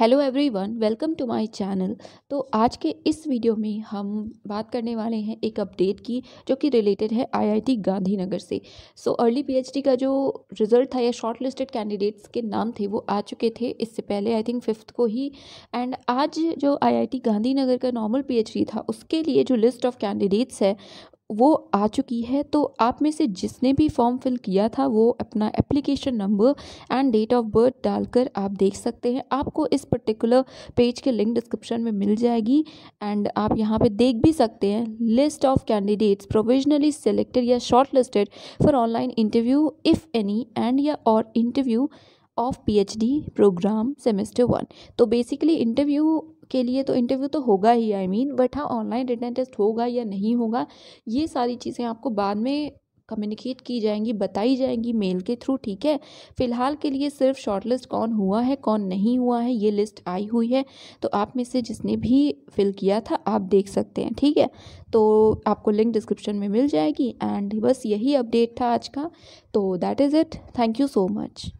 hello everyone welcome to my channel तो आज के इस वीडियो में हम बात करने वाले हैं एक अपडेट की जो कि रिलेटेड है आईआईटी गांधीनगर से सो अर्ली पीएचडी का जो रिज़ल्ट था या शॉर्ट लिस्टेड कैंडिडेट्स के नाम थे वो आ चुके थे इससे पहले आई थिंक फिफ्थ को ही एंड आज जो आईआईटी गांधीनगर का नॉर्मल पी था उसके लिए जो लिस्ट ऑफ कैंडिडेट्स है वो आ चुकी है तो आप में से जिसने भी फॉर्म फिल किया था वो अपना application number and date of birth डालकर आप देख सकते हैं आपको इस पर्टिकुलर पेज के लिंक डिस्क्रिप्शन में मिल जाएगी एंड आप यहाँ पे देख भी सकते हैं list of candidates provisionally selected या short listed for online interview if any and या और interview of the program semester one तो बेसिकली इंटरव्यू के लिए तो इंटरव्यू तो होगा ही आई मीन बट हाँ ऑनलाइन रिटर्न टेस्ट होगा या नहीं होगा ये सारी चीज़ें आपको बाद में कम्युनिकेट की जाएंगी बताई जाएंगी मेल के थ्रू ठीक है फ़िलहाल के लिए सिर्फ शॉर्टलिस्ट कौन हुआ है कौन नहीं हुआ है ये लिस्ट आई हुई है तो आप में से जिसने भी फिल किया था आप देख सकते हैं ठीक है तो आपको लिंक डिस्क्रिप्शन में मिल जाएगी एंड बस यही अपडेट था आज का तो that is it thank you so much